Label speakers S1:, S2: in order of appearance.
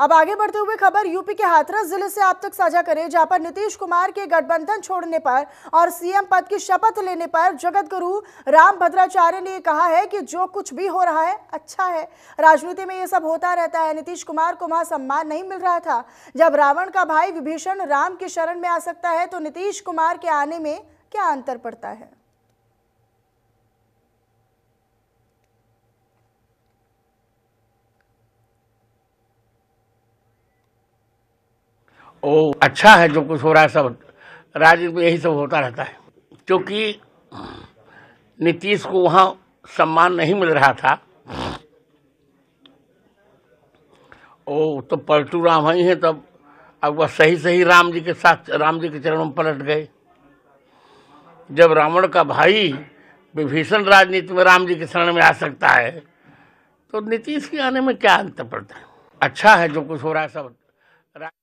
S1: अब आगे बढ़ते हुए खबर यूपी के हाथरस जिले से आप तक साझा करें जहां पर नीतीश कुमार के गठबंधन छोड़ने पर और सीएम पद की शपथ लेने पर जगत गुरु राम भद्राचार्य ने कहा है कि जो कुछ भी हो रहा है अच्छा है राजनीति में ये सब होता रहता है नीतीश कुमार को वहां सम्मान नहीं मिल रहा था जब रावण का भाई विभीषण राम की शरण में आ सकता है तो नीतीश कुमार के आने में क्या अंतर पड़ता है
S2: वो अच्छा है जो कुछ हो रहा है सब राजनीति में यही सब होता रहता है क्योंकि नीतीश को वहाँ सम्मान नहीं मिल रहा था ओ तो पलटू राम ही है तब अब वह सही सही राम जी के साथ राम जी के चरणों में पलट गए जब रावण का भाई विभीषण राजनीति में राम जी के शरण में आ सकता है तो नीतीश के आने में क्या अंतर पड़ता है अच्छा है
S3: जो कुछ हो रहा है सब